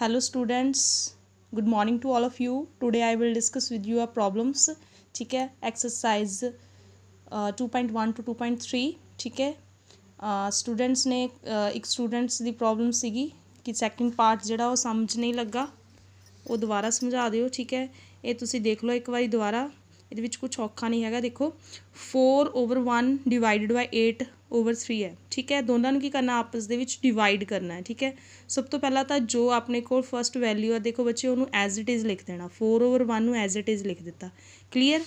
hello students good morning to all of you today I will discuss with you our problems ठीक है exercise two point one to two point three ठीक है students uh, ने uh, एक students की problem सी कि second part जो समझ नहीं लगा वो दोबारा समझा दो ठीक है ये तुम देख लो एक बार दोबारा ये कुछ औखा नहीं है देखो four over one divide by eight over 3 ਹੈ ਠੀਕ ਹੈ ਦੋਨਾਂ ਨੂੰ ਕੀ ਕਰਨਾ ਆਪਸ ਦੇ ਵਿੱਚ ਡਿਵਾਈਡ ਕਰਨਾ ਹੈ ਠੀਕ ਹੈ ਸਭ ਤੋਂ ਪਹਿਲਾਂ ਤਾਂ ਜੋ ਆਪਣੇ ਕੋਲ ਫਰਸਟ ਵੈਲਿਊ ਆ ਦੇਖੋ ਬੱਚੇ ਉਹਨੂੰ ਐਜ਼ ਇਟ ਇਜ਼ ਲਿਖ ਦੇਣਾ 4 ਓਵਰ 1 ਨੂੰ ਐਜ਼ ਇਟ ਇਜ਼ ਲਿਖ ਦਿੱਤਾ ਕਲੀਅਰ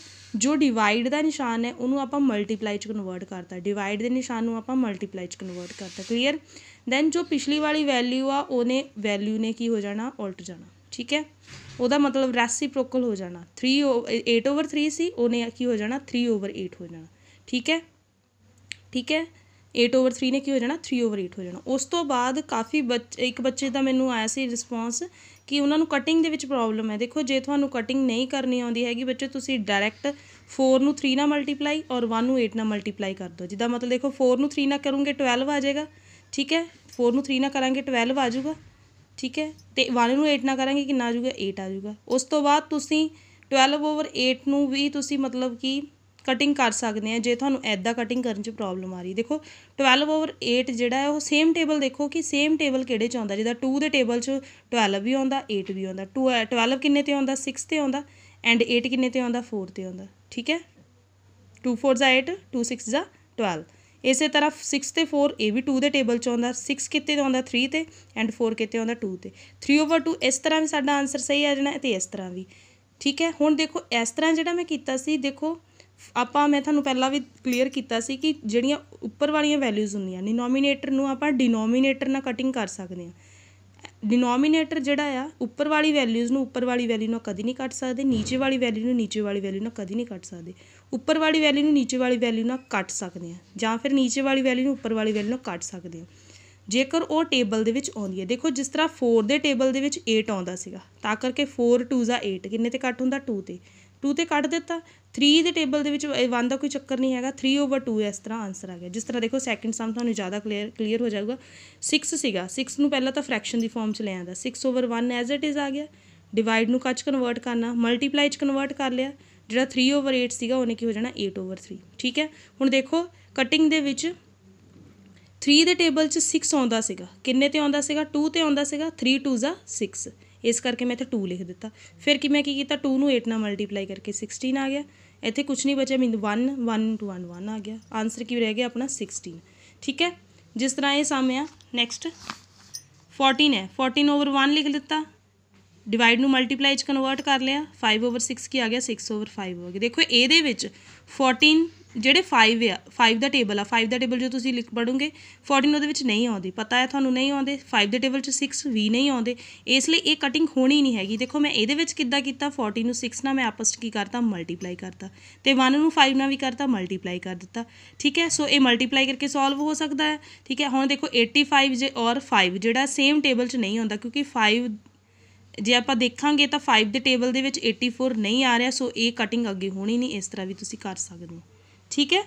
ਜੋ ਡਿਵਾਈਡ ਦਾ ਨਿਸ਼ਾਨ ਹੈ ਉਹਨੂੰ ਆਪਾਂ ਮਲਟੀਪਲਾਈ ਚ ਕਨਵਰਟ ਕਰਤਾ ਡਿਵਾਈਡ ਦੇ ਨਿਸ਼ਾਨ ਨੂੰ ਆਪਾਂ ਮਲਟੀਪਲਾਈ ਚ ਕਨਵਰਟ ਕਰਤਾ ਕਲੀਅਰ ਦੈਨ ਜੋ ਪਿਛਲੀ ਵਾਲੀ ਵੈਲਿਊ ਆ ਉਹਨੇ ਵੈਲਿਊ ਨੇ ਕੀ ਹੋ ਜਾਣਾ ਉਲਟ ਜਾਣਾ ਠੀਕ ਹੈ ਉਹਦਾ ਮਤਲਬ ਰੈਸੀਪ੍ਰੋਕਲ ਹੋ ਜਾਣਾ 3 8 ਓਵਰ 3 ਸੀ ਉਹਨੇ ਕੀ ਹੋ ਜਾਣਾ 3 ਓਵਰ 8 ਹੋ ਜਾਣਾ ਠੀਕ ਹੈ ਠੀਕ ਹੈ 8 ਓਵਰ 3 ਨੇ ਕੀ ਹੋ ਜਾਣਾ 3 ਓਵਰ 8 ਹੋ ਜਾਣਾ ਉਸ ਤੋਂ ਬਾਅਦ ਕਾਫੀ ਬੱਚੇ ਇੱਕ ਬੱਚੇ ਦਾ ਮੈਨੂੰ ਆਇਆ ਸੀ ਰਿਸਪੌਂਸ ਕਿ ਉਹਨਾਂ ਨੂੰ ਕਟਿੰਗ ਦੇ ਵਿੱਚ ਪ੍ਰੋਬਲਮ ਹੈ ਦੇਖੋ ਜੇ ਤੁਹਾਨੂੰ ਕਟਿੰਗ ਨਹੀਂ ਕਰਨੀ ਆਉਂਦੀ ਹੈਗੀ ਬੱਚੇ ਤੁਸੀਂ ਡਾਇਰੈਕਟ 4 ਨੂੰ 3 ਨਾਲ ਮਲਟੀਪਲਾਈ ਔਰ 1 ਨੂੰ 8 ਨਾਲ ਮਲਟੀਪਲਾਈ ਕਰ ਦਿਓ ਜਿੱਦਾਂ ਮਤਲਬ ਦੇਖੋ 4 ਨੂੰ 3 ਨਾਲ ਕਰੋਗੇ 12 ਆ ਜਾਏਗਾ ਠੀਕ ਹੈ 4 ਨੂੰ 3 ਨਾਲ ਕਰਾਂਗੇ 12 ਆ ਜਾਊਗਾ ਠੀਕ ਹੈ ਤੇ 1 ਨੂੰ 8 ਨਾਲ ਕਰਾਂਗੇ ਕਿੰਨਾ ਆ ਜਾਊਗਾ 8 ਆ ਜਾਊਗਾ ਉਸ ਤੋਂ ਬਾਅਦ ਤੁਸੀਂ 12 ਓਵਰ 8 ਨੂੰ ਵੀ ਤੁਸੀਂ ਮਤਲਬ ਕਿ ਕਟਿੰਗ ਕਰ ਸਕਦੇ ਆ ਜੇ ਤੁਹਾਨੂੰ ਐਦਾਂ ਕਟਿੰਗ ਕਰਨ 'ਚ ਪ੍ਰੋਬਲਮ ਆ ਰਹੀ ਦੇਖੋ 12 ਓਵਰ 8 ਜਿਹੜਾ ਹੈ ਉਹ ਸੇਮ ਟੇਬਲ ਦੇਖੋ ਕਿ ਸੇਮ ਟੇਬਲ ਕਿਹੜੇ 'ਚ ਆਉਂਦਾ ਜਿਹਦਾ 2 ਦੇ ਟੇਬਲ 'ਚ 12 ਵੀ ਆਉਂਦਾ 8 ਵੀ ਆਉਂਦਾ 2 12 ਕਿੰਨੇ ਤੇ ਆਉਂਦਾ 6 ਤੇ ਆਉਂਦਾ ਐਂਡ 8 ਕਿੰਨੇ ਤੇ ਆਉਂਦਾ 4 ਤੇ ਆਉਂਦਾ ਠੀਕ ਹੈ 2 4 8 2 6 12 ਇਸੇ ਤਰ੍ਹਾਂ 6 ਤੇ 4 ਇਹ ਵੀ 2 ਦੇ ਟੇਬਲ 'ਚ ਆਉਂਦਾ 6 ਕਿਤੇ ਆਉਂਦਾ 3 ਤੇ ਐਂਡ 4 ਕਿਤੇ ਆਉਂਦਾ 2 ਤੇ 3 ਓਵਰ 2 ਇਸ ਤਰ੍ਹਾਂ ਵੀ ਸਾਡਾ ਆਨਸਰ ਸਹੀ ਆ ਜਾਣਾ ਤੇ ਇਸ ਤਰ੍ਹਾਂ ਵੀ ਠੀਕ ਹੈ ਹੁਣ ਦੇਖੋ ਇਸ ਤਰ੍ਹਾਂ ਜਿਹੜਾ ਮੈਂ ਕੀਤਾ ਸੀ ਦੇਖੋ ਆਪਾਂ ਮੈਂ ਤੁਹਾਨੂੰ ਪਹਿਲਾਂ ਵੀ ਕਲੀਅਰ ਕੀਤਾ ਸੀ ਕਿ ਜਿਹੜੀਆਂ ਉੱਪਰ ਵਾਲੀਆਂ ਵੈਲਿਊਜ਼ ਹੁੰਦੀਆਂ ਨੋਮੀਨੇਟਰ ਨੂੰ ਆਪਾਂ ਡਿਨੋਮੀਨੇਟਰ ਨਾਲ ਕਟਿੰਗ ਕਰ ਸਕਦੇ ਹਾਂ ਡਿਨੋਮੀਨੇਟਰ ਜਿਹੜਾ ਆ ਉੱਪਰ ਵਾਲੀ ਵੈਲਿਊਜ਼ ਨੂੰ ਉੱਪਰ ਵਾਲੀ ਵੈਲਿਊ ਨਾਲ ਕਦੀ ਨਹੀਂ ਕੱਟ ਸਕਦੇ ਨੀਚੇ ਵਾਲੀ ਵੈਲਿਊ ਨੂੰ ਨੀਚੇ ਵਾਲੀ ਵੈਲਿਊ ਨਾਲ ਕਦੀ ਨਹੀਂ ਕੱਟ ਸਕਦੇ ਉੱਪਰ ਵਾਲੀ ਵੈਲਿਊ ਨੂੰ ਨੀਚੇ ਵਾਲੀ ਵੈਲਿਊ ਨਾਲ ਕੱਟ ਸਕਦੇ ਆ ਜਾਂ ਫਿਰ ਨੀਚੇ ਵਾਲੀ ਵੈਲਿਊ ਨੂੰ ਉੱਪਰ ਵਾਲੀ ਵੈਲਿਊ ਨਾਲ ਕੱਟ ਸਕਦੇ ਆ ਜੇਕਰ ਉਹ ਟੇਬਲ ਦੇ ਵਿੱਚ ਆਉਂਦੀ ਹੈ ਦੇਖੋ ਜਿਸ ਤਰ੍ਹਾਂ 4 ਦੇ ਟੇਬਲ ਦੇ ਵਿੱਚ 8 ਆਉਂਦਾ ਸੀਗਾ ਤਾਂ ਕਰਕੇ 4 2 ਜ਼ਾ 8 ਕਿੰਨੇ ਤੇ ਕੱਟ ਹੁੰਦਾ 2 ਤੇ 2 ਤੇ ਕੱਢ ਦਿੱਤਾ 3 ਦੇ ਟੇਬਲ ਦੇ ਵਿੱਚ 1 ਦਾ ਕੋਈ ਚੱਕਰ ਨਹੀਂ ਹੈਗਾ 3 ਓਵਰ 2 ਇਸ ਤਰ੍ਹਾਂ ਆਨਸਰ ਆ ਗਿਆ ਜਿਸ ਤਰ੍ਹਾਂ ਦੇਖੋ ਸੈਕਿੰਡ ਸਮ ਤੁਹਾਨੂੰ ਜ਼ਿਆਦਾ ਕਲੀਅਰ ਕਲੀਅਰ ਹੋ ਜਾਊਗਾ 6 ਸੀਗਾ 6 ਨੂੰ ਪਹਿਲਾਂ ਤਾਂ ਫ੍ਰੈਕਸ਼ਨ ਦੀ ਫਾਰਮ 'ਚ ਲੈ ਆਂਦਾ 6 ਓਵਰ 1 ਐਜ਼ ਇਟ ਇਜ਼ ਆ ਗਿਆ ਡਿਵਾਈਡ ਨੂੰ ਕੱਚ ਕਨਵਰਟ ਕਰਨਾ ਮਲਟੀਪਲਾਈ 'ਚ ਕਨਵਰਟ ਕਰ ਲਿਆ ਜਿਹੜਾ 3 ਓਵਰ 8 ਸੀਗਾ ਉਹਨੇ ਕੀ ਹੋ ਜਾਣਾ 8 ਓਵਰ 3 ਠੀਕ ਹੈ ਹੁਣ ਦੇਖੋ ਕਟਿੰਗ ਦੇ ਵਿੱਚ 3 ਦੇ ਟੇਬਲ 'ਚ 6 ਆਉਂਦਾ ਸੀਗਾ ਕਿੰਨੇ ਤੇ ਆਉਂਦਾ ਸੀਗਾ 2 ਤੇ ਆਉਂਦਾ ਸੀਗਾ 3 2 6 ਇਸ ਕਰਕੇ ਮੈਂ ਇੱਥੇ 2 ਲਿਖ ਦਿੱਤਾ ਫਿਰ ਕਿ ਮੈਂ ਕੀ ਕੀਤਾ 2 ਨੂੰ 8 ਨਾਲ ਮਲਟੀਪਲਾਈ ਕਰਕੇ 16 ਆ ਗਿਆ ਇੱਥੇ ਕੁਝ ਨਹੀਂ ਬਚਿਆ ਮੈਨੂੰ 1 1 2 1 1 ਆ ਗਿਆ ਆਨਸਰ ਕੀ ਰਹਿ ਗਿਆ ਆਪਣਾ 16 ਠੀਕ ਹੈ ਜਿਸ ਤਰ੍ਹਾਂ ਇਹ ਸਮ ਆ ਨੈਕਸਟ 14 ਹੈ 14 ਓਵਰ 1 ਲਿਖ ਦਿੱਤਾ ਡਿਵਾਈਡ ਨੂੰ ਮਲਟੀਪਲਾਈ ਚ ਕਨਵਰਟ ਕਰ ਲਿਆ 5 ਓਵਰ 6 ਕੀ ਆ ਗਿਆ 6 ਓਵਰ 5 ਹੋ ਗਿਆ ਦੇਖੋ ਇਹਦੇ ਵਿੱਚ 14 ਜਿਹੜੇ 5 ਆ 5 ਦਾ ਟੇਬਲ ਆ 5 ਦਾ ਟੇਬਲ ਜੋ ਤੁਸੀਂ ਲਿਖ ਪੜੋਗੇ 14 ਉਹਦੇ ਵਿੱਚ ਨਹੀਂ ਆਉਂਦੀ ਪਤਾ ਹੈ ਤੁਹਾਨੂੰ ਨਹੀਂ ਆਉਂਦੇ 5 ਦੇ ਟੇਬਲ 'ਚ 6 ਵੀ ਨਹੀਂ ਆਉਂਦੇ ਇਸ ਲਈ ਇਹ ਕਟਿੰਗ ਹੋਣੀ ਨਹੀਂ ਹੈਗੀ ਦੇਖੋ ਮੈਂ ਇਹਦੇ ਵਿੱਚ ਕਿੱਦਾਂ ਕੀਤਾ 14 ਨੂੰ 6 ਨਾਲ ਮੈਂ ਆਪਸ ਕੀ ਕਰਤਾ ਮਲਟੀਪਲਾਈ ਕਰਤਾ ਤੇ 1 ਨੂੰ 5 ਨਾਲ ਵੀ ਕਰਤਾ ਮਲਟੀਪਲਾਈ ਕਰ ਦਿੱਤਾ ਠੀਕ ਹੈ ਸੋ ਇਹ ਮਲਟੀਪਲਾਈ ਕਰਕੇ ਸੋਲਵ ਹੋ ਸਕਦਾ ਹੈ ਠੀਕ ਹੈ ਹੁਣ ਦੇਖੋ 85 ਜੇ ਔਰ 5 ਜਿਹੜਾ ਸੇਮ ਟੇਬਲ 'ਚ ਨਹੀਂ ਆਉਂਦਾ ਕਿਉਂਕਿ 5 ਜੇ ਆਪਾਂ ਦੇਖਾਂਗੇ ਤਾਂ 5 ਦੇ ਟੇਬਲ ਦੇ ਵਿੱਚ 84 ਨਹੀਂ ਆ ਰਿਹਾ ਸੋ ਇਹ ਕਟਿੰਗ ਅੱਗੇ ਹੋਣੀ ਨਹੀਂ ਇਸ ਤਰ੍ਹਾਂ ਵੀ ਤੁਸੀਂ ਕਰ ਸਕਦੇ ਹੋ ਠੀਕ ਹੈ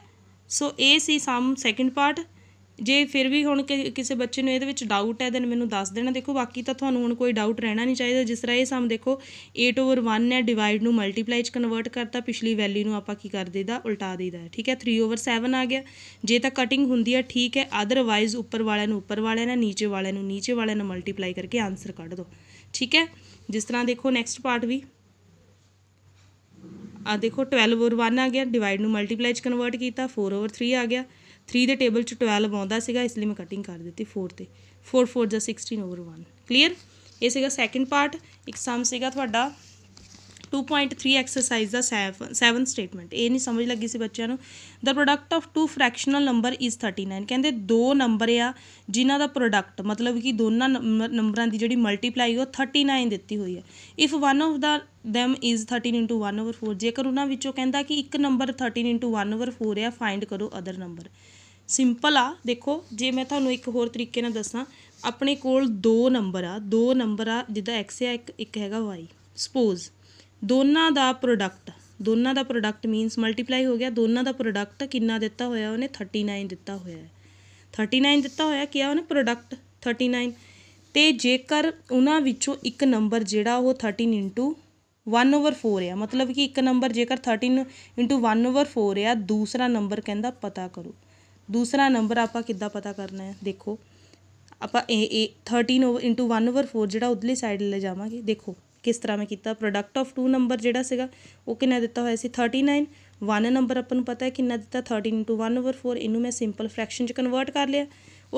ਸੋ ਇਹ ਸੀ ਸਮ ਸੈਕਿੰਡ ਪਾਰਟ ਜੇ ਫਿਰ ਵੀ ਹੁਣ ਕਿਸੇ ਬੱਚੇ ਨੂੰ ਇਹਦੇ ਵਿੱਚ ਡਾਊਟ ਹੈ ਦੈਨ ਮੈਨੂੰ ਦੱਸ ਦੇਣਾ ਦੇਖੋ ਬਾਕੀ ਤਾਂ ਤੁਹਾਨੂੰ ਹੁਣ ਕੋਈ ਡਾਊਟ ਰਹਿਣਾ ਨਹੀਂ ਚਾਹੀਦਾ ਜਿਸ ਤਰ੍ਹਾਂ ਇਹ ਸਮ ਦੇਖੋ 8 ਓਵਰ 1 ਹੈ ਡਿਵਾਈਡ ਨੂੰ ਮਲਟੀਪਲਾਈ ਚ ਕਨਵਰਟ ਕਰਤਾ ਪਿਛਲੀ ਵੈਲਿਊ ਨੂੰ ਆਪਾਂ ਕੀ ਕਰ ਦੇਈਦਾ ਉਲਟਾ ਦੇਈਦਾ ਠੀਕ ਹੈ 3 ਓਵਰ 7 ਆ ਗਿਆ ਜੇ ਤਾਂ ਕਟਿੰਗ ਹੁੰਦੀ ਹੈ ਠੀਕ ਹੈ ਆਦਰਵਾਇਜ਼ ਉੱਪਰ ਵਾਲਿਆਂ ਨੂੰ ਉੱਪਰ ਵਾਲਿਆਂ ਨਾਲ ਨੀਚੇ ਵਾਲਿਆਂ ਨੂੰ ਨੀਚੇ ਵਾਲਿਆਂ ਨਾਲ ਮਲਟੀਪਲਾਈ ਕਰਕੇ ਆਨਸਰ ਕੱਢ ਦਿਓ ਠੀਕ ਹੈ ਜਿਸ ਤਰ੍ਹਾਂ ਦੇਖੋ ਨੈਕਸਟ ਪਾਰਟ ਵੀ ਆ ਦੇਖੋ 12 ਓਵਰ 1 ਆ ਗਿਆ ਡਿਵਾਈਡ ਨੂੰ ਮਲਟੀਪਲਾਈ ਚ ਕਨਵਰਟ ਕੀਤਾ 4 ਓਵਰ 3 ਆ ਗਿਆ 3 ਦੇ ਟੇਬਲ ਚ 12 ਆਉਂਦਾ ਸੀਗਾ ਇਸ ਲਈ ਮੈਂ ਕਟਿੰਗ ਕਰ ਦਿੱਤੀ 4 ਤੇ 4 4 ਜਾਂ 16 ਓਵਰ 1 ਕਲੀਅਰ ਇਹ ਸੀਗਾ ਸੈਕੰਡ ਪਾਰਟ ਇੱਕ ਸਮ ਸੀਗਾ ਤੁਹਾਡਾ 2.3 ਐਕਸਰਸਾਈਜ਼ ਦਾ 7 ਸਟੇਟਮੈਂਟ ਇਹ ਨਹੀਂ ਸਮਝ ਲੱਗੀ ਸੀ ਬੱਚਿਆਂ ਨੂੰ the product of two fractional number is 39 ਕਹਿੰਦੇ ਦੋ ਨੰਬਰ ਆ ਜਿਨ੍ਹਾਂ ਦਾ ਪ੍ਰੋਡਕਟ ਮਤਲਬ ਕਿ ਦੋਨਾਂ ਨੰਬਰਾਂ ਦੀ ਜਿਹੜੀ ਮਲਟੀਪਲਾਈ ਉਹ 39 ਦਿੱਤੀ ਹੋਈ ਹੈ if one of the them is 13 into 1 over 4 ਜੇਕਰ ਉਹਨਾਂ ਵਿੱਚੋਂ ਕਹਿੰਦਾ ਕਿ ਇੱਕ ਨੰਬਰ 13 into 1 over 4 ਆ ਫਾਈਂਡ ਕਰੋ ਅਦਰ ਨੰਬਰ ਸਿੰਪਲ ਆ ਦੇਖੋ ਜੇ ਮੈਂ ਤੁਹਾਨੂੰ ਇੱਕ ਹੋਰ ਤਰੀਕੇ ਨਾਲ ਦੱਸਾਂ ਆਪਣੇ ਕੋਲ ਦੋ ਨੰਬਰ ਆ ਦੋ ਨੰਬਰ ਆ ਜਿੱਦਾਂ x ਆ ਇੱਕ ਇੱਕ ਹੈਗਾ y ਸਪੋਜ਼ ਦੋਨਾਂ ਦਾ ਪ੍ਰੋਡਕਟ ਦੋਨਾਂ ਦਾ ਪ੍ਰੋਡਕਟ ਮੀਨਸ ਮਲਟੀਪਲਾਈ ਹੋ ਗਿਆ ਦੋਨਾਂ ਦਾ ਪ੍ਰੋਡਕਟ ਕਿੰਨਾ ਦਿੱਤਾ ਹੋਇਆ ਉਹਨੇ 39 ਦਿੱਤਾ ਹੋਇਆ ਹੈ 39 ਦਿੱਤਾ ਹੋਇਆ ਕਿਹਾ ਉਹਨੇ ਪ੍ਰੋਡਕਟ 39 ਤੇ ਜੇਕਰ ਉਹਨਾਂ ਵਿੱਚੋਂ ਇੱਕ ਨੰਬਰ ਜਿਹੜਾ ਉਹ 13 ਇੰਟੂ 1 ਓਵਰ 4 ਆ ਮਤਲਬ ਕਿ ਇੱਕ ਨੰਬਰ ਜੇਕਰ 13 ਇੰਟੂ 1 ਓਵਰ 4 ਆ ਦੂਸਰਾ ਨੰਬਰ ਕਹਿੰਦਾ ਪਤਾ ਕਰੋ ਦੂਸਰਾ ਨੰਬਰ ਆਪਾਂ ਕਿੱਦਾਂ ਪਤਾ ਕਰਨਾ ਹੈ ਦੇਖੋ ਆਪਾਂ ਇਹ 13 ਇੰਟੂ 1 ਓਵਰ 4 ਜਿਹੜਾ ਉਧਰਲੀ ਸਾਈਡ ਲੈ ਜਾਵਾਂਗੇ ਦੇਖੋ ਕਿਸ ਤਰ੍ਹਾਂ ਮੈਂ ਕੀਤਾ ਪ੍ਰੋਡਕਟ ਆਫ 2 ਨੰਬਰ ਜਿਹੜਾ ਸੀਗਾ ਉਹ ਕਿੰਨਾ ਦਿੱਤਾ ਹੋਇਆ ਸੀ 39 1 ਨੰਬਰ ਆਪਾਂ ਨੂੰ ਪਤਾ ਹੈ ਕਿੰਨਾ ਦਿੱਤਾ 13 1 ਓਵਰ 4 ਇਹਨੂੰ ਮੈਂ ਸਿੰਪਲ ਫ੍ਰੈਕਸ਼ਨ 'ਚ ਕਨਵਰਟ ਕਰ ਲਿਆ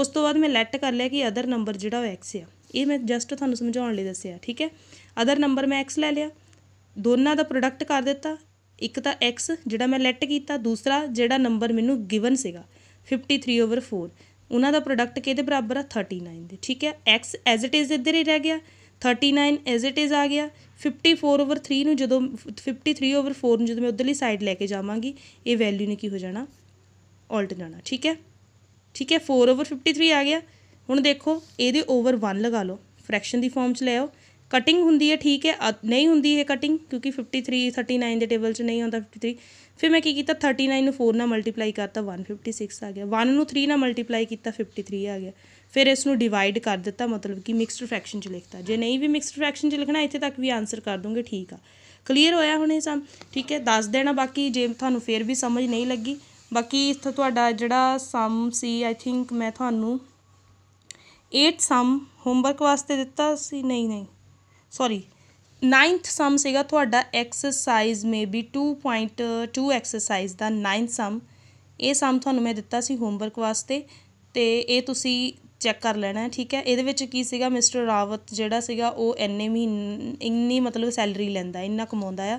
ਉਸ ਤੋਂ ਬਾਅਦ ਮੈਂ ਲੈਟ ਕਰ ਲਿਆ ਕਿ ਅਦਰ ਨੰਬਰ ਜਿਹੜਾ ਉਹ x ਆ ਇਹ ਮੈਂ ਜਸਟ ਤੁਹਾਨੂੰ ਸਮਝਾਉਣ ਲਈ ਦੱਸਿਆ ਠੀਕ ਹੈ ਅਦਰ ਨੰਬਰ ਮੈਂ x ਲੈ ਲਿਆ ਦੋਨਾਂ ਦਾ ਪ੍ਰੋਡਕਟ ਕਰ ਦਿੱਤਾ ਇੱਕ ਤਾਂ x ਜਿਹੜਾ ਮੈਂ ਲੈਟ ਕੀਤਾ ਦੂਸਰਾ ਜਿਹੜਾ ਨੰਬਰ ਮੈਨੂੰ ਗਿਵਨ ਸੀਗਾ 53 ਓਵਰ 4 ਉਹਨਾਂ ਦਾ ਪ੍ਰੋਡਕਟ ਕਿਹਦੇ ਬਰਾਬਰ ਆ 39 ਦੇ ਠੀਕ ਹੈ x ਐਜ਼ ਇਟ ਇਜ਼ ਇੱਧਰ ਹੀ ਰਹਿ ਗਿਆ 39 ਐਜ਼ ਇਟ ਇਜ਼ ਆ ਗਿਆ 54 ਓਵਰ 3 ਨੂੰ ਜਦੋਂ 53 ਓਵਰ 4 ਨੂੰ ਜਦੋਂ ਮੈਂ ਉਧਰਲੀ ਸਾਈਡ ਲੈ ਕੇ ਜਾਵਾਂਗੀ ਇਹ ਵੈਲਿਊ ਨੇ ਕੀ ਹੋ ਜਾਣਾ ਆਲਟ ਜਾਣਾ ਠੀਕ ਹੈ ਠੀਕ ਹੈ 4 ਓਵਰ 53 ਆ ਗਿਆ ਹੁਣ ਦੇਖੋ ਇਹਦੇ ਓਵਰ 1 ਲਗਾ ਲਓ ਫ੍ਰੈਕਸ਼ਨ ਦੀ ਫਾਰਮ 'ਚ ਲੈ ਆਓ ਕਟਿੰਗ ਹੁੰਦੀ ਹੈ ਠੀਕ ਹੈ ਨਹੀਂ ਹੁੰਦੀ ਇਹ ਕਟਿੰਗ ਕਿਉਂਕਿ 53 39 ਦੇ ਟੇਬਲ 'ਚ ਨਹੀਂ ਆਉਂਦਾ 53 ਫਿਰ ਮੈਂ ਕੀ ਕੀਤਾ 39 ਨੂੰ 4 ਨਾਲ ਮਲਟੀਪਲਾਈ ਕਰਤਾ 156 ਆ ਗਿਆ 1 ਨੂੰ 3 ਨਾਲ ਮਲਟੀਪਲਾਈ ਕੀਤਾ 53 ਆ ਗਿਆ ਫਿਰ ਇਸ ਨੂੰ ਡਿਵਾਈਡ ਕਰ ਦਿੱਤਾ ਮਤਲਬ ਕਿ ਮਿਕਸਡ ਫ੍ਰੈਕਸ਼ਨ 'ਚ ਲਿਖਤਾ ਜੇ ਨਹੀਂ ਵੀ ਮਿਕਸਡ ਫ੍ਰੈਕਸ਼ਨ 'ਚ ਲਿਖਣਾ ਇੱਥੇ ਤੱਕ ਵੀ ਆਨਸਰ ਕਰ ਦੋਗੇ ਠੀਕ ਆ ਕਲੀਅਰ ਹੋਇਆ ਹੁਣ ਇਹ ਸਮ ਠੀਕ ਹੈ ਦੱਸ ਦੇਣਾ ਬਾਕੀ ਜੇ ਤੁਹਾਨੂੰ ਫੇਰ ਵੀ ਸਮਝ ਨਹੀਂ ਲੱਗੀ ਬਾਕੀ ਇੱਥੇ ਤੁਹਾਡਾ ਜਿਹੜਾ ਸਮ ਸੀ ਆਈ ਥਿੰਕ ਮੈਂ ਤੁਹਾਨੂੰ 8 ਸਮ ਹੋਮਵਰਕ ਵਾਸਤੇ ਦਿੱਤਾ ਸੀ ਨਹੀਂ ਨਹੀਂ ਸੌਰੀ 9th ਸਮ ਸੀਗਾ ਤੁਹਾਡਾ ਐਕਸਰਸਾਈਜ਼ ਮੇਬੀ 2.2 ਐਕਸਰਸਾਈਜ਼ ਦਾ 9th ਸਮ ਇਹ ਸਮ ਤੁਹਾਨੂੰ ਮੈਂ ਦਿੱਤਾ ਸੀ ਹੋਮਵਰਕ ਵਾਸਤੇ ਤੇ ਇਹ ਤੁਸੀਂ ਚੈੱਕ ਕਰ ਲੈਣਾ ਠੀਕ ਹੈ ਇਹਦੇ ਵਿੱਚ ਕੀ ਸੀਗਾ ਮਿਸਟਰ ਰਾਵਤ ਜਿਹੜਾ ਸੀਗਾ ਉਹ ਇੰਨੇ ਮਹੀਨ ਇੰਨੀ ਮਤਲਬ ਸੈਲਰੀ ਲੈਂਦਾ ਇੰਨਾ ਕਮਾਉਂਦਾ ਆ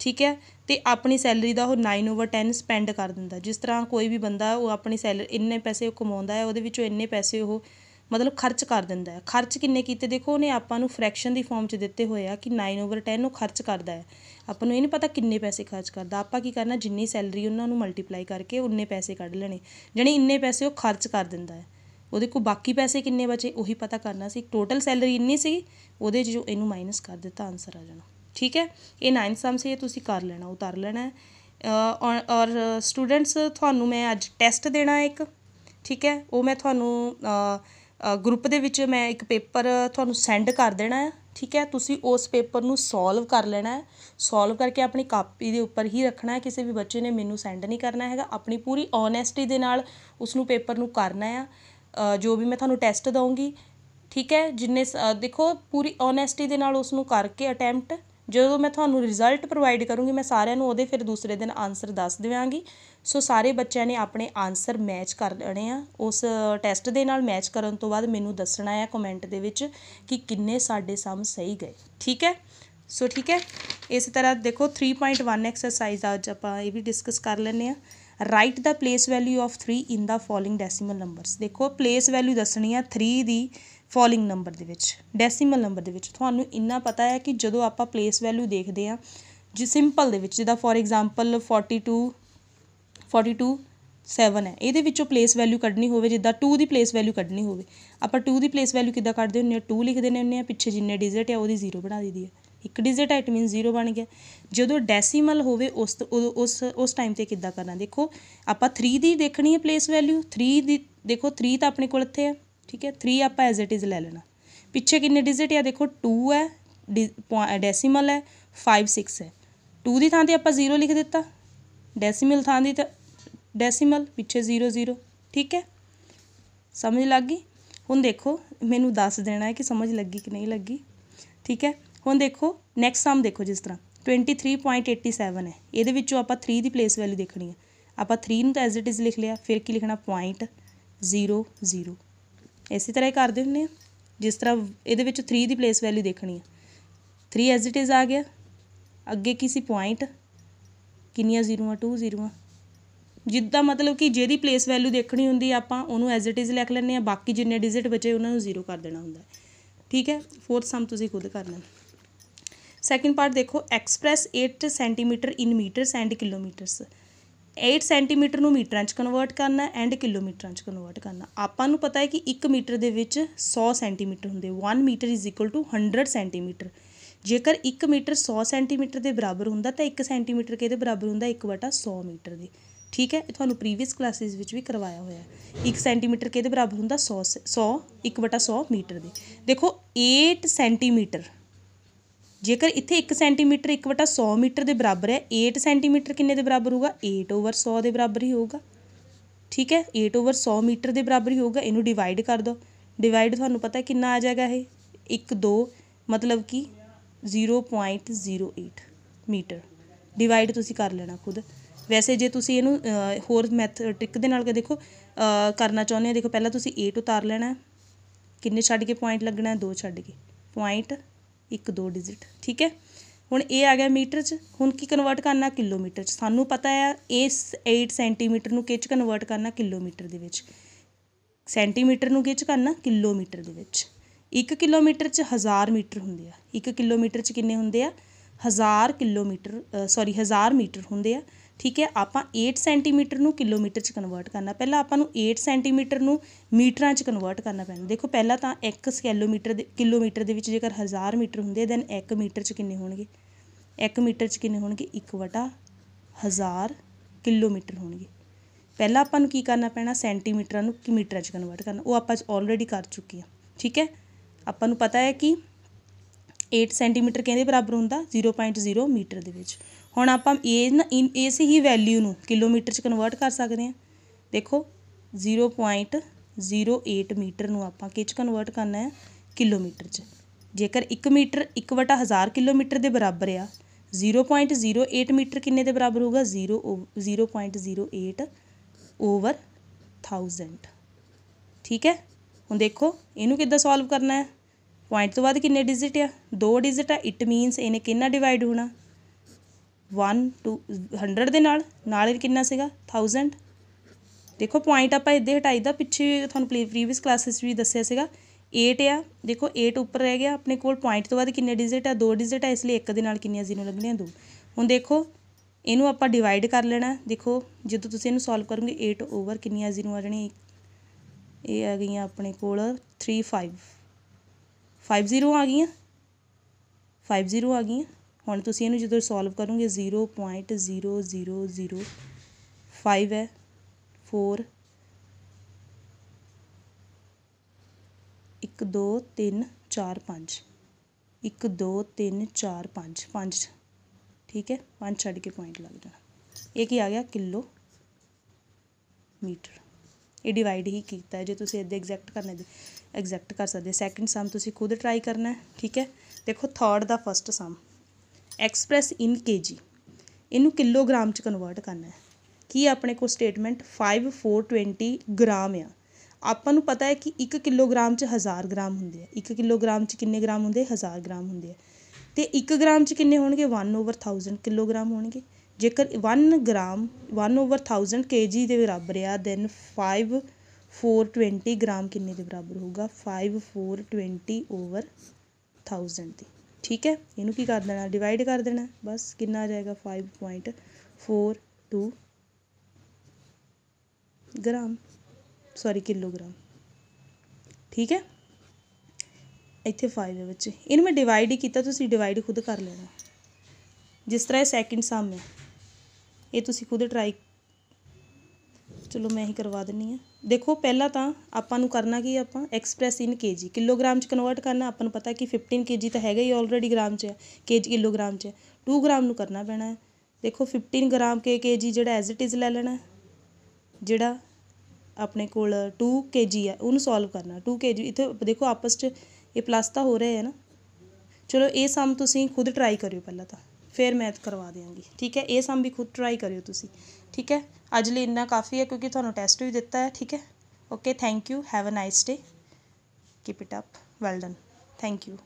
ਠੀਕ ਹੈ ਤੇ ਆਪਣੀ ਸੈਲਰੀ ਦਾ ਉਹ 9 ਓਵਰ 10 ਸਪੈਂਡ ਕਰ ਦਿੰਦਾ ਜਿਸ ਤਰ੍ਹਾਂ ਕੋਈ ਵੀ ਬੰਦਾ ਉਹ ਆਪਣੀ ਸੈਲਰੀ ਇੰਨੇ ਪੈਸੇ ਉਹ ਕਮਾਉਂਦਾ ਹੈ ਉਹਦੇ ਵਿੱਚੋਂ ਇੰਨੇ ਪੈਸੇ ਉਹ ਮਤਲਬ ਖਰਚ ਕਰ ਦਿੰਦਾ ਹੈ ਖਰਚ ਕਿੰਨੇ ਕੀਤੇ ਦੇਖੋ ਉਹਨੇ ਆਪਾਂ ਨੂੰ ਫ੍ਰੈਕਸ਼ਨ ਦੀ ਫਾਰਮ 'ਚ ਦਿੱਤੇ ਹੋਏ ਆ ਕਿ 9 ਓਵਰ 10 ਉਹ ਖਰਚ ਕਰਦਾ ਹੈ ਆਪਾਂ ਨੂੰ ਇਹ ਨਹੀਂ ਪਤਾ ਕਿੰਨੇ ਪੈਸੇ ਖਰਚ ਕਰਦਾ ਆਪਾਂ ਕੀ ਕਰਨਾ ਜਿੰਨੀ ਸੈਲਰੀ ਉਹਨਾਂ ਨੂੰ ਮਲਟੀਪਲਾਈ ਕਰਕੇ ਉਹਨੇ ਪੈਸੇ ਕੱਢ ਲੈਣੇ ਜਾਨੀ ਇੰਨੇ ਪੈਸੇ ਉਹ ਖਰਚ ਕਰ ਦਿੰਦਾ ਹੈ ਉਹਦੇ ਕੋਲ ਬਾਕੀ ਪੈਸੇ ਕਿੰਨੇ ਬਚੇ ਉਹੀ ਪਤਾ ਕਰਨਾ ਸੀ ਟੋਟਲ ਸੈਲਰੀ ਇੰਨੀ ਸੀ ਉਹਦੇ ਜੋ ਇਹਨੂੰ ਮਾਈਨਸ ਕਰ ਦਿੱਤਾ ਆਨਸਰ ਆ ਜਾਣਾ ਠੀਕ ਹੈ ਇਹ 9th ਸਮ ਸੇ ਤੁਸੀਂ ਕਰ ਲੈਣਾ ਉਤਾਰ ਲੈਣਾ ਔਰ ਸਟੂਡੈਂਟਸ ਤੁਹਾਨੂੰ ਮੈਂ ਅੱਜ ਟੈਸਟ ਦੇਣਾ ਇੱਕ ਠੀਕ ਹੈ ਉਹ ਮੈਂ ਤੁਹਾਨੂੰ ਗਰੁੱਪ ਦੇ ਵਿੱਚ ਮੈਂ ਇੱਕ ਪੇਪਰ ਤੁਹਾਨੂੰ ਸੈਂਡ ਕਰ ਦੇਣਾ ਹੈ ਠੀਕ ਹੈ ਤੁਸੀਂ ਉਸ ਪੇਪਰ ਨੂੰ ਸੋਲਵ ਕਰ ਲੈਣਾ ਹੈ ਸੋਲਵ ਕਰਕੇ ਆਪਣੀ ਕਾਪੀ ਦੇ ਉੱਪਰ ਹੀ ਰੱਖਣਾ ਹੈ ਕਿਸੇ ਵੀ ਬੱਚੇ ਨੇ ਮੈਨੂੰ ਸੈਂਡ ਨਹੀਂ ਕਰਨਾ ਹੈਗਾ ਆਪਣੀ ਪੂਰੀ ਓਨੈਸਟੀ ਦੇ ਨਾਲ ਉਸ ਨੂੰ ਪੇਪਰ ਨੂੰ ਕਰਨਾ ਹੈ ਜੋ ਵੀ ਮੈਂ ਤੁਹਾਨੂੰ ਟੈਸਟ ਦਵਾਂਗੀ ਠੀਕ ਹੈ ਜਿੰਨੇ ਦੇਖੋ ਪੂਰੀ ਓਨੈਸਟੀ ਦੇ ਨਾਲ ਉਸ ਨੂੰ ਕਰਕੇ ਅਟੈਂਪਟ ਜਦੋਂ ਮੈਂ ਤੁਹਾਨੂੰ ਰਿਜ਼ਲਟ ਪ੍ਰੋਵਾਈਡ ਕਰੂੰਗੀ ਮੈਂ ਸਾਰਿਆਂ ਨੂੰ ਉਹਦੇ ਫਿਰ ਦੂਸਰੇ ਦਿਨ ਆਨਸਰ ਦੱਸ ਦੇਵਾਂਗੀ ਸੋ ਸਾਰੇ ਬੱਚਿਆਂ ਨੇ ਆਪਣੇ ਆਨਸਰ ਮੈਚ ਕਰ ਲੈਣੇ ਆ ਉਸ ਟੈਸਟ ਦੇ ਨਾਲ ਮੈਚ ਕਰਨ ਤੋਂ ਬਾਅਦ ਮੈਨੂੰ ਦੱਸਣਾ ਹੈ ਕਮੈਂਟ ਦੇ ਵਿੱਚ ਕਿ ਕਿੰਨੇ ਸਾਡੇ ਸਮ ਸਹੀ ਗਏ ਠੀਕ ਹੈ ਸੋ ਠੀਕ ਹੈ ਇਸੇ ਤਰ੍ਹਾਂ ਦੇਖੋ 3.1 ਐਕਸਰਸਾਈਜ਼ ਅੱਜ ਆਪਾਂ ਇਹ ਵੀ ਡਿਸਕਸ ਕਰ ਲੈਣੇ ਆ write the place value of 3 in the following decimal numbers ਦੇਖੋ ਪਲੇਸ ਵੈਲਿਊ ਦੱਸਣੀ ਆ 3 ਦੀ ਫੋਲੋਇੰਗ ਨੰਬਰ ਦੇ ਵਿੱਚ ਡੈਸੀਮਲ ਨੰਬਰ ਦੇ ਵਿੱਚ ਤੁਹਾਨੂੰ ਇੰਨਾ ਪਤਾ ਹੈ ਕਿ ਜਦੋਂ ਆਪਾਂ ਪਲੇਸ ਵੈਲਿਊ ਦੇਖਦੇ ਆ ਜੀ ਸਿੰਪਲ ਦੇ ਵਿੱਚ ਜਿਹਦਾ ਫੋਰ ਐਗਜ਼ਾਮਪਲ 42 42 7 ਹੈ ਇਹਦੇ ਵਿੱਚੋਂ ਪਲੇਸ ਵੈਲਿਊ ਕੱਢਣੀ ਹੋਵੇ ਜਿੱਦਾਂ 2 ਦੀ ਪਲੇਸ ਵੈਲਿਊ ਕੱਢਣੀ ਹੋਵੇ ਆਪਾਂ 2 ਦੀ ਪਲੇਸ ਵੈਲਿਊ ਕਿੱਦਾਂ ਕੱਢਦੇ ਹੁੰਨੇ ਆ 2 ਲਿਖਦੇ ਨੇ ਹੁੰਨੇ ਆ ਪਿੱਛੇ ਜਿੰਨੇ ਡਿਜਿਟ ਆ ਉਹਦੀ 0 ਬਣਾ ਦਿੰਦੀ ਹੈ ਇੱਕ ਡਿਜਿਟ ਆਈਟ ਮੀਨਸ 0 ਬਣ ਗਿਆ ਜਦੋਂ ਡੈਸੀਮਲ ਹੋਵੇ ਉਸ ਉਸ ਉਸ ਟਾਈਮ ਤੇ ਕਿੱਦਾਂ ਕਰਨਾ ਦੇਖੋ ਆਪਾਂ 3 ਦੀ ਦੇਖਣੀ ਹੈ ਪਲੇਸ ਵੈਲਿਊ 3 ਦੀ ਦੇਖੋ 3 ਤਾਂ ਆਪਣੇ ਕੋਲ ਇੱਥੇ ਹੈ ਠੀਕ ਹੈ 3 ਆਪਾਂ ਐਜ਼ ਇਟ ਇਜ਼ ਲੈ ਲੈਣਾ ਪਿੱਛੇ ਕਿੰਨੇ ਡਿਜਿਟ ਆ ਦੇਖੋ 2 ਹੈ ਡੈਸੀਮਲ ਹੈ 5 6 ਹੈ 2 ਦੀ ਥਾਂ ਤੇ ਆਪਾਂ 0 ਲਿਖ ਦਿੱਤਾ ਡੈਸੀਮਲ ਥਾਂ ਦੀ ਤਾਂ ਡੈਸੀਮਲ ਪਿੱਛੇ 0 0 ਠੀਕ ਹੈ ਸਮਝ ਲੱਗ ਗਈ ਹੁਣ ਦੇਖੋ ਮੈਨੂੰ ਦੱਸ ਦੇਣਾ ਹੈ ਕਿ ਸਮਝ ਲੱਗੀ ਕਿ ਨਹੀਂ ਲੱਗੀ ਠੀਕ ਹੈ ਹੁਣ ਦੇਖੋ ਨੈਕਸਟ ਸਮ ਦੇਖੋ ਜਿਸ ਤਰ੍ਹਾਂ 23.87 ਹੈ ਇਹਦੇ ਵਿੱਚੋਂ ਆਪਾਂ 3 ਦੀ ਪਲੇਸ ਵੈਲਿਊ ਦੇਖਣੀ ਹੈ ਆਪਾਂ 3 ਨੂੰ ਤਾਂ ਐਜ਼ ਇਟ ਇਜ਼ ਲਿਖ ਲਿਆ ਫਿਰ ਕੀ ਲਿਖਣਾ ਪੁਆਇੰਟ 0 ਇਸੇ ਤਰ੍ਹਾਂ ਹੀ ਕਰਦੇ ਹੁੰਨੇ ਆ ਜਿਸ ਤਰ੍ਹਾਂ ਇਹਦੇ ਵਿੱਚ 3 ਦੀ ਪਲੇਸ ਵੈਲਿਊ ਦੇਖਣੀ ਹੈ 3 ਐਜ਼ ਇਟ ਇਜ਼ ਆ ਗਿਆ ਅੱਗੇ ਕੀ ਸੀ ਪੁਆਇੰਟ ਕਿੰਨੀਆਂ ਜ਼ੀਰੋਆਂ 2 ਜ਼ੀਰੋਆਂ ਜਿੱਦਾਂ ਮਤਲਬ ਕਿ ਜਿਹਦੀ ਪਲੇਸ ਵੈਲਿਊ ਦੇਖਣੀ ਹੁੰਦੀ ਆਪਾਂ ਉਹਨੂੰ ਐਜ਼ ਇਟ ਇਜ਼ ਲਿਖ ਲੈਣੇ ਆ ਬਾਕੀ ਜਿੰਨੇ ਡਿਜਿਟ ਬਚੇ ਉਹਨਾਂ ਨੂੰ ਜ਼ੀਰੋ ਕਰ ਦੇਣਾ ਹੁੰਦਾ ਠੀਕ ਹੈ ਫੋਰਥ ਸਮ ਤੁਸੀਂ ਖੁਦ ਕਰਨਾ ਸੈਕਿੰਡ ਪਾਰਟ ਦੇਖੋ express 8 centimetre in metres and kilometres 8 centimetre ਨੂੰ ਮੀਟਰਾਂ 'ਚ ਕਨਵਰਟ ਕਰਨਾ ਐਂਡ ਕਿਲੋਮੀਟਰਾਂ 'ਚ ਕਨਵਰਟ ਕਰਨਾ ਆਪਾਂ ਨੂੰ ਪਤਾ ਹੈ ਕਿ 1 ਮੀਟਰ ਦੇ ਵਿੱਚ 100 ਸੈਂਟੀਮੀਟਰ ਹੁੰਦੇ 1 metre is equal to 100 centimetre ਜੇਕਰ 1 ਮੀਟਰ 100 ਸੈਂਟੀਮੀਟਰ ਦੇ ਬਰਾਬਰ ਹੁੰਦਾ ਤਾਂ 1 ਸੈਂਟੀਮੀਟਰ ਕਿਹਦੇ ਬਰਾਬਰ ਹੁੰਦਾ 1/100 ਮੀਟਰ ਦੇ ਠੀਕ ਹੈ ਇਹ ਤੁਹਾਨੂੰ ਪ੍ਰੀਵੀਅਸ ਕਲਾਸਿਸ ਵਿੱਚ ਵੀ ਕਰਵਾਇਆ ਹੋਇਆ ਹੈ 1 ਸੈਂਟੀਮੀਟਰ ਕਿਹਦੇ ਬਰਾਬਰ ਹੁੰਦਾ 100 100 1/100 ਮੀਟਰ ਦੇ ਦੇਖੋ 8 ਸੈਂਟੀਮੀਟਰ ਜੇਕਰ ਇੱਥੇ 1 ਸੈਂਟੀਮੀਟਰ 1/100 ਮੀਟਰ ਦੇ ਬਰਾਬਰ ਹੈ 8 ਸੈਂਟੀਮੀਟਰ ਕਿੰਨੇ ਦੇ ਬਰਾਬਰ ਹੋਊਗਾ 8 ਓਵਰ 100 ਦੇ ਬਰਾਬਰ ਹੀ ਹੋਊਗਾ ਠੀਕ ਹੈ 8 ਓਵਰ 100 ਮੀਟਰ ਦੇ ਬਰਾਬਰ ਹੀ ਹੋਊਗਾ ਇਹਨੂੰ ਡਿਵਾਈਡ ਕਰ ਦਿਓ ਡਿਵਾਈਡ ਤੁਹਾਨੂੰ ਪਤਾ ਕਿੰਨਾ ਆ ਜਾਏਗਾ ਇਹ 1 2 ਮਤਲਬ ਕਿ 0.08 ਮੀਟਰ ਡਿਵਾਈਡ ਤੁਸੀਂ ਕਰ ਲੈਣਾ ਖੁਦ ਵੈਸੇ ਜੇ ਤੁਸੀਂ ਇਹਨੂੰ ਹੋਰ ਮੈਥਡ ਟ੍ਰਿਕ ਦੇ ਨਾਲ ਕੇ ਦੇਖੋ ਕਰਨਾ ਚਾਹੁੰਦੇ ਹੋ ਦੇਖੋ ਪਹਿਲਾਂ ਤੁਸੀਂ 8 ਉਤਾਰ ਲੈਣਾ ਕਿੰਨੇ ਛੱਡ ਕੇ ਪੁਆਇੰਟ ਲੱਗਣਾ 2 ਛੱਡ ਕੇ ਪੁਆਇੰਟ ਇੱਕ ਦੋ ਡਿਜਿਟ ਠੀਕ ਹੈ ਹੁਣ ਇਹ ਆ ਗਿਆ ਮੀਟਰ 'ਚ ਹੁਣ ਕੀ ਕਨਵਰਟ ਕਰਨਾ ਕਿਲੋਮੀਟਰ 'ਚ ਸਾਨੂੰ ਪਤਾ ਹੈ ਇਸ 8 ਸੈਂਟੀਮੀਟਰ ਨੂੰ ਕਿੱਚ ਕਨਵਰਟ ਕਰਨਾ ਕਿਲੋਮੀਟਰ ਦੇ ਵਿੱਚ ਸੈਂਟੀਮੀਟਰ ਨੂੰ ਕਿੱਚ ਕਰਨਾ ਕਿਲੋਮੀਟਰ ਦੇ ਵਿੱਚ 1 ਕਿਲੋਮੀਟਰ 'ਚ 1000 ਮੀਟਰ ਹੁੰਦੇ ਆ 1 ਕਿਲੋਮੀਟਰ 'ਚ ਕਿੰਨੇ ਹੁੰਦੇ ਆ 1000 ਕਿਲੋਮੀਟਰ ਸੌਰੀ 1000 ਮੀਟਰ ਹੁੰਦੇ ਆ ਠੀਕ ਹੈ ਆਪਾਂ 8 ਸੈਂਟੀਮੀਟਰ ਨੂੰ ਕਿਲੋਮੀਟਰ 'ਚ ਕਨਵਰਟ ਕਰਨਾ ਪਹਿਲਾਂ ਆਪਾਂ ਨੂੰ 8 ਸੈਂਟੀਮੀਟਰ ਨੂੰ ਮੀਟਰਾਂ 'ਚ ਕਨਵਰਟ ਕਰਨਾ ਪੈਣਾ ਦੇਖੋ ਪਹਿਲਾਂ ਤਾਂ 1 ਕਿਲੋਮੀਟਰ ਦੇ ਕਿਲੋਮੀਟਰ ਦੇ ਵਿੱਚ ਜੇਕਰ 1000 ਮੀਟਰ ਹੁੰਦੇ ਦੈਨ 1 ਮੀਟਰ 'ਚ ਕਿੰਨੇ ਹੋਣਗੇ 1 ਮੀਟਰ 'ਚ ਕਿੰਨੇ ਹੋਣਗੇ 1 ਵਟਾ 1000 ਕਿਲੋਮੀਟਰ ਹੋਣਗੇ ਪਹਿਲਾਂ ਆਪਾਂ ਨੂੰ ਕੀ ਕਰਨਾ ਪੈਣਾ ਸੈਂਟੀਮੀਟਰਾਂ ਨੂੰ ਕਿ ਮੀਟਰਾਂ 'ਚ ਕਨਵਰਟ ਕਰਨਾ ਉਹ ਆਪਾਂ ਆਲਰੇਡੀ ਕਰ ਚੁੱਕੇ ਆ ਠੀਕ ਹੈ ਆਪਾਂ ਨੂੰ ਪਤਾ ਹੈ ਕਿ 8 ਸੈਂਟੀਮੀਟਰ ਕਿਹਦੇ ਬਰਾਬਰ ਹੁੰਦਾ 0.0 ਮੀਟਰ ਦੇ ਵਿੱਚ ਹੁਣ ਆਪਾਂ ਇਹ ਨਾ ਇਨ ਇਸ ਹੀ ਵੈਲਿਊ ਨੂੰ ਕਿਲੋਮੀਟਰ 'ਚ ਕਨਵਰਟ ਕਰ ਸਕਦੇ ਹਾਂ ਦੇਖੋ 0.08 ਮੀਟਰ ਨੂੰ ਆਪਾਂ ਕਿਚ ਕਨਵਰਟ ਕਰਨਾ ਹੈ ਕਿਲੋਮੀਟਰ 'ਚ ਜੇਕਰ 1 ਮੀਟਰ 1 ਵਟਾ 1000 ਕਿਲੋਮੀਟਰ ਦੇ ਬਰਾਬਰ ਆ 0.08 ਮੀਟਰ ਕਿੰਨੇ ਦੇ ਬਰਾਬਰ ਹੋਊਗਾ 0 0.08 ਓਵਰ 1000 ਠੀਕ ਹੈ ਹੁਣ ਦੇਖੋ ਇਹਨੂੰ ਕਿੱਦਾਂ ਸੋਲਵ ਕਰਨਾ ਹੈ ਪੁਆਇੰਟ ਤੋਂ ਬਾਅਦ ਕਿੰਨੇ ਡਿਜੀਟ ਆ ਦੋ ਡਿਜੀਟ ਆ ਇਟ ਮੀਨਸ ਇਹਨੇ ਕਿੰਨਾ ਡਿਵਾਈਡ ਹੋਣਾ 1 2 100 ਦੇ ਨਾਲ ਨਾਲ ਕਿੰਨਾ ਸੀਗਾ 1000 ਦੇਖੋ ਪੁਆਇੰਟ ਆਪਾਂ ਇੱਦੇ ਹਟਾਈ ਦਾ ਪਿੱਛੇ ਤੁਹਾਨੂੰ ਪ੍ਰੀਵੀਅਸ ਕਲਾਸਿਸ ਵੀ ਦੱਸਿਆ ਸੀਗਾ 8 ਆ ਦੇਖੋ 8 ਉੱਪਰ ਰਹਿ ਗਿਆ ਆਪਣੇ ਕੋਲ ਪੁਆਇੰਟ ਤੋਂ ਬਾਅਦ ਕਿੰਨੇ ਡਿਜਿਟ ਆ ਦੋ ਡਿਜਿਟ ਆ ਇਸ ਲਈ ਇੱਕ ਦੇ ਨਾਲ ਕਿੰਨੀਆਂ ਜ਼ੀਰੋ ਲੱਗਣੀਆਂ ਦੋ ਹੁਣ ਦੇਖੋ ਇਹਨੂੰ ਆਪਾਂ ਡਿਵਾਈਡ ਕਰ ਲੈਣਾ ਦੇਖੋ ਜਦੋਂ ਤੁਸੀਂ ਇਹਨੂੰ ਸੋਲਵ ਕਰੋਗੇ 8 ਓਵਰ ਕਿੰਨੀਆਂ ਜ਼ੀਰੋ ਆ ਜਾਣੀਆਂ ਇਹ ਆ ਗਈਆਂ ਆਪਣੇ ਕੋਲ 5 ਜ਼ੀਰੋ ਆ ਗਈਆਂ ਜ਼ੀਰੋ ਆ ਗਈਆਂ ਹੁਣ ਤੁਸੀਂ ਇਹਨੂੰ ਜਦੋਂ ਸੋਲਵ ਕਰੋਗੇ 0.0005 ਹੈ 4 1 2 3 4 5 1 2 3 4 5 5 ਠੀਕ ਹੈ 5 ਛੱਡ ਕੇ ਪੁਆਇੰਟ ਲੱਗ ਜਾਣਾ ਇਹ ਕੀ ਆ ਗਿਆ ਕਿਲੋ ਮੀਟਰ ਇਹ ਡਿਵਾਈਡ ਹੀ ਕੀਤਾ ਜੇ ਤੁਸੀਂ ਇਹਦੇ ਐਗਜ਼ੈਕਟ ਕਰਨੇ ਐਗਜ਼ੈਕਟ ਕਰ ਸਕਦੇ ਸੈਕਿੰਡ ਸਮ ਤੁਸੀਂ ਖੁਦ ਟਰਾਈ ਕਰਨਾ ਹੈ ਠੀਕ ਹੈ ਦੇਖੋ ਥਰਡ ਦਾ first sum express in KG ਇਹਨੂੰ ਕਿਲੋਗ੍ਰਾਮ 'ਚ ਕਨਵਰਟ ਕਰਨਾ ਹੈ ਕੀ ਆਪਣੇ ਕੋਲ ਸਟੇਟਮੈਂਟ 5420 ਗ੍ਰਾਮ ਆ ਆਪਾਂ ਨੂੰ ਪਤਾ ਹੈ ਕਿ 1 ਕਿਲੋਗ੍ਰਾਮ 'ਚ 1000 ਗ੍ਰਾਮ ਹੁੰਦੇ ਆ 1 ਕਿਲੋਗ੍ਰਾਮ 'ਚ ਕਿੰਨੇ ਗ੍ਰਾਮ ਹੁੰਦੇ 1000 ਗ੍ਰਾਮ ਹੁੰਦੇ ਆ ਤੇ 1 ਗ੍ਰਾਮ 'ਚ ਕਿੰਨੇ ਹੋਣਗੇ 1 ਓਵਰ 1000 ਕਿਲੋਗ੍ਰਾਮ ਹੋਣਗੇ ਜੇਕਰ 1 ਗ੍ਰਾਮ 1 ਓਵਰ 1000 ਕੇਜੀ ਦੇ ਬਰਾਬਰ ਆ ਦੈਨ 5 420 ਗ੍ਰਾਮ ਕਿੰਨੇ ਦੇ ਬਰਾਬਰ ਹੋਊਗਾ 5420 ਓਵਰ 1000 ਦੇ ਠੀਕ ਹੈ ਇਹਨੂੰ ਕੀ ਕਰ ਦੇਣਾ ਡਿਵਾਈਡ ਕਰ ਦੇਣਾ ਬਸ ਕਿੰਨਾ ਆ ਜਾਏਗਾ 5.42 ਗ੍ਰਾਮ ਸੌਰੀ ਕਿਲੋਗ੍ਰਾਮ ਠੀਕ ਹੈ ਇੱਥੇ 5 ਹੈ ਬੱਚੇ ਇਹਨੂੰ ਮੈਂ ਡਿਵਾਈਡ ਹੀ ਕੀਤਾ ਤੁਸੀਂ ਡਿਵਾਈਡ ਖੁਦ ਕਰ ਲੈਣਾ ਜਿਸ ਤਰ੍ਹਾਂ ਇਹ ਸੈਕਿੰਡ ਸਮ ਹੈ ਇਹ ਤੁਸੀਂ ਖੁਦ ਟਰਾਈ चलो मैं ही करवा दिनी हाँ देखो पहला तो आपू करना की आप एक्सप्रैस इन के जी किलोग्राम से कन्वर्ट करना अपन पता है कि फिफ्टीन के जी तो है ही ऑलरेडी ग्राम से के जी किलोग्राम से टू ग्राम न करना पैना है देखो फिफ्टीन ग्राम के के जी जो एज इट इज़ लै लेना जोड़ा अपने को टू के जी है उन्होंने सॉल्व करना टू के जी इत देखो आपस ये प्लस तो हो रहे हैं ना चलो ये सम तुम खुद ट्राई करो पहला तो फिर मैं करवा देंगी ठीक है ये सम भी खुद ट्राई करो तुम ਠੀਕ ਹੈ ਅੱਜ ਲਈ ਇੰਨਾ ਕਾਫੀ ਹੈ ਕਿਉਂਕਿ ਤੁਹਾਨੂੰ ਟੈਸਟ ਵੀ ਦਿੱਤਾ ਹੈ ਠੀਕ ਹੈ okay thank you have a nice day keep it up well done thank you